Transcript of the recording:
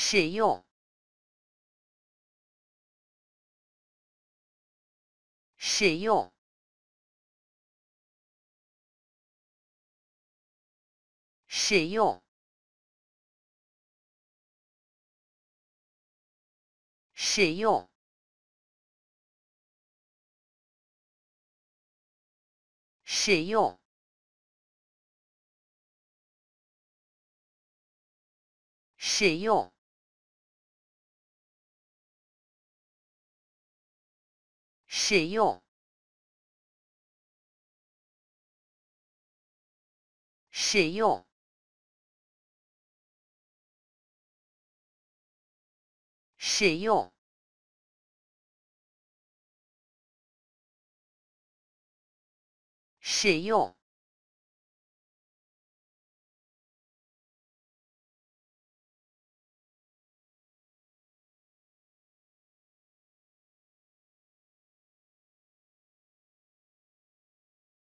使用，使用，使用，使用，使用，使用。使用，使用，使用，使用。